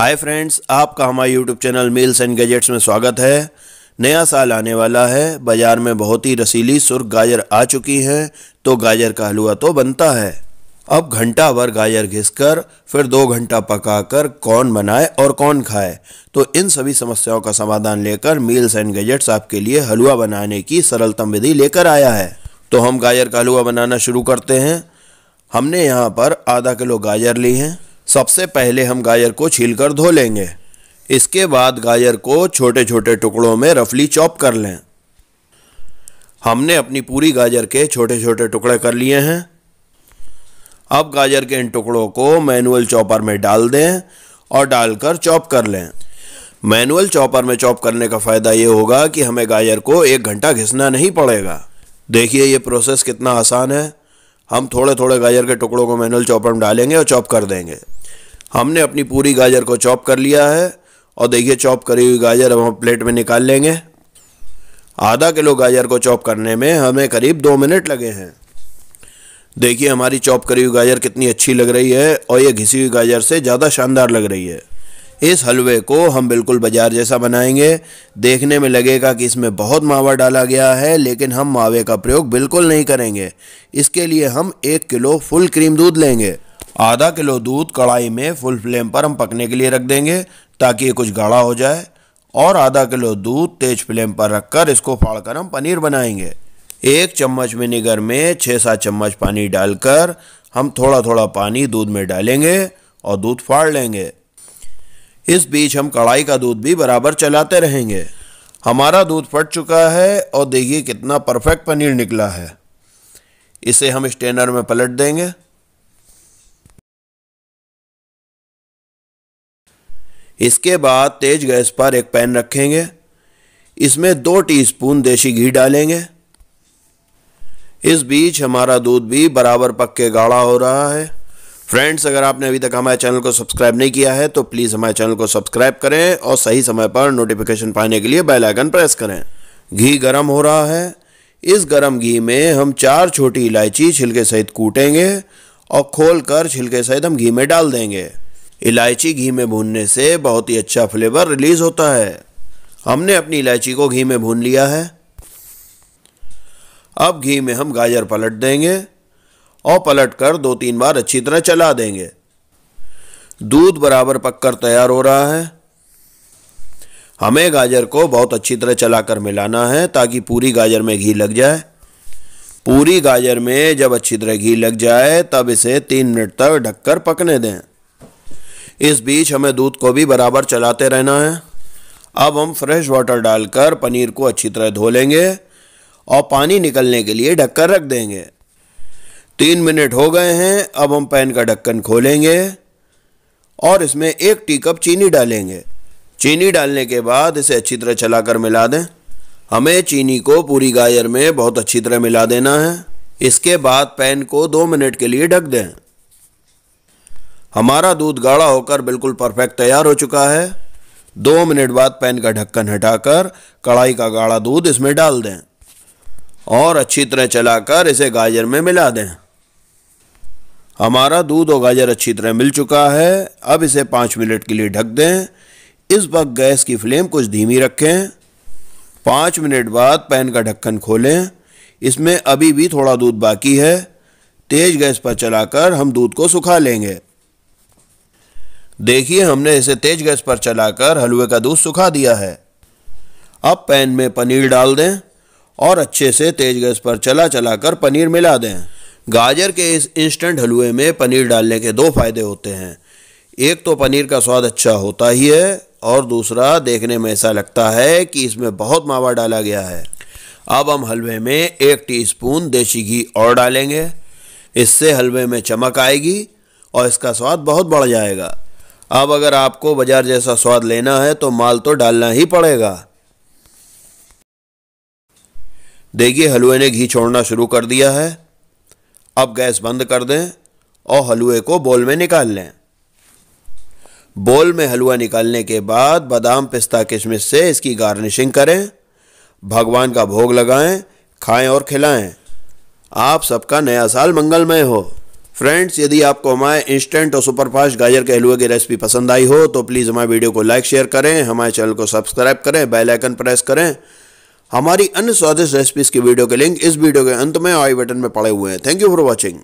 हाय friends आपका हमारे YouTube channel meals and gadgets में स्वागत है नया साल आने वाला है बाज़ार में बहुत ही रसीली सुर्ख गाजर आ चुकी हैं तो गाजर का हलवा तो बनता है अब घंटा भर गाजर घिसकर फिर दो घंटा पकाकर कौन बनाए और कौन खाए तो इन सभी समस्याओं का समाधान लेकर मील्स एंड गैजेट्स आपके लिए हलवा बनाने की सरलतम विधि लेकर आया है तो हम गाजर का हलवा बनाना शुरू करते हैं हमने यहाँ पर आधा किलो गाजर ली हैं सबसे पहले हम गाजर को छीलकर धो लेंगे इसके बाद गाजर को छोटे छोटे टुकड़ों में रफली चॉप कर लें हमने अपनी पूरी गाजर के छोटे छोटे टुकड़े कर लिए हैं अब गाजर के इन टुकड़ों को मैनुअल चॉपर में डाल दें और डालकर चॉप कर लें मैनुअल चॉपर में चॉप करने का फ़ायदा ये होगा कि हमें गाजर को एक घंटा घिसना नहीं पड़ेगा देखिए ये प्रोसेस कितना आसान है हम थोड़े थोड़े गाजर के टुकड़ों को मैनुअल चॉपर में डालेंगे और चॉप कर देंगे हमने अपनी पूरी गाजर को चॉप कर लिया है और देखिए चॉप करी हुई गाजर अब हम प्लेट में निकाल लेंगे आधा किलो गाजर को चॉप करने में हमें करीब दो मिनट लगे हैं देखिए हमारी चॉप करी हुई गाजर कितनी अच्छी लग रही है और ये घिसी हुई गाजर से ज़्यादा शानदार लग रही है इस हलवे को हम बिल्कुल बाजार जैसा बनाएंगे देखने में लगेगा कि इसमें बहुत मावा डाला गया है लेकिन हम मावे का प्रयोग बिल्कुल नहीं करेंगे इसके लिए हम एक किलो फुल क्रीम दूध लेंगे आधा किलो दूध कढ़ाई में फुल फ्लेम पर हम पकने के लिए रख देंगे ताकि ये कुछ गाढ़ा हो जाए और आधा किलो दूध तेज फ्लेम पर रखकर इसको फाड़कर हम पनीर बनाएंगे एक चम्मच विनेगर में छः सात चम्मच पानी डालकर हम थोड़ा थोड़ा पानी दूध में डालेंगे और दूध फाड़ लेंगे इस बीच हम कढ़ाई का दूध भी बराबर चलाते रहेंगे हमारा दूध फट चुका है और देखिए कितना परफेक्ट पनीर निकला है इसे हम स्टेनर में पलट देंगे इसके बाद तेज गैस पर एक पैन रखेंगे इसमें दो टीस्पून देसी घी डालेंगे इस बीच हमारा दूध भी बराबर पक के गाढ़ा हो रहा है फ्रेंड्स अगर आपने अभी तक हमारे चैनल को सब्सक्राइब नहीं किया है तो प्लीज़ हमारे चैनल को सब्सक्राइब करें और सही समय पर नोटिफिकेशन पाने के लिए बेल आइकन प्रेस करें घी गर्म हो रहा है इस गर्म घी में हम चार छोटी इलायची छिलके सहित कूटेंगे और खोल कर छिलके सहित हम घी में डाल देंगे इलायची घी में भूनने से बहुत ही अच्छा फ्लेवर रिलीज़ होता है हमने अपनी इलायची को घी में भून लिया है अब घी में हम गाजर पलट देंगे और पलट कर दो तीन बार अच्छी तरह चला देंगे दूध बराबर पककर तैयार हो रहा है हमें गाजर को बहुत अच्छी तरह चलाकर मिलाना है ताकि पूरी गाजर में घी लग जाए पूरी गाजर में जब अच्छी तरह घी लग जाए तब इसे तीन मिनट तक ढककर पकने दें इस बीच हमें दूध को भी बराबर चलाते रहना है अब हम फ्रेश वाटर डालकर पनीर को अच्छी तरह धो लेंगे और पानी निकलने के लिए ढककर रख देंगे तीन मिनट हो गए हैं अब हम पैन का ढक्कन खोलेंगे और इसमें एक टी कप चीनी डालेंगे चीनी डालने के बाद इसे अच्छी तरह चलाकर मिला दें हमें चीनी को पूरी गायर में बहुत अच्छी तरह मिला देना है इसके बाद पैन को दो मिनट के लिए ढक दें हमारा दूध गाढ़ा होकर बिल्कुल परफेक्ट तैयार हो चुका है दो मिनट बाद पैन का ढक्कन हटाकर कढ़ाई का गाढ़ा दूध इसमें डाल दें और अच्छी तरह चलाकर इसे गाजर में मिला दें हमारा दूध और गाजर अच्छी तरह मिल चुका है अब इसे पाँच मिनट के लिए ढक दें इस वक्त गैस की फ्लेम कुछ धीमी रखें पाँच मिनट बाद पैन का ढक्कन खोलें इसमें अभी भी थोड़ा दूध बाकी है तेज़ गैस पर चलाकर हम दूध को सुखा लेंगे देखिए हमने इसे तेज गैस पर चलाकर हलवे का दूध सुखा दिया है अब पैन में पनीर डाल दें और अच्छे से तेज गैस पर चला चला कर पनीर मिला दें गाजर के इस इंस्टेंट हलवे में पनीर डालने के दो फायदे होते हैं एक तो पनीर का स्वाद अच्छा होता ही है और दूसरा देखने में ऐसा लगता है कि इसमें बहुत मावा डाला गया है अब हम हलवे में एक टीस्पून देसी घी और डालेंगे इससे हलवे में चमक आएगी और इसका स्वाद बहुत बढ़ जाएगा अब अगर आपको बाजार जैसा स्वाद लेना है तो माल तो डालना ही पड़ेगा देखिए हलवे ने घी छोड़ना शुरू कर दिया है अब गैस बंद कर दें और हलवे को बोल में निकाल लें बोल में हलवा निकालने के बाद बादाम पिस्ता किशमिश से इसकी गार्निशिंग करें भगवान का भोग लगाएं खाएं और खिलाएं आप सबका नया साल मंगलमय हो फ्रेंड्स यदि आपको हमारे इंस्टेंट और सुपरफास्ट गाजर के हलवे की रेसिपी पसंद आई हो तो प्लीज़ हमारे वीडियो को लाइक शेयर करें हमारे चैनल को सब्सक्राइब करें बेल आइकन प्रेस करें हमारी अन्य स्वादिष्ट रेसिपीज़ की वीडियो के लिंक इस वीडियो के अंत में आई बटन में पड़े हुए हैं थैंक यू फॉर वॉचिंग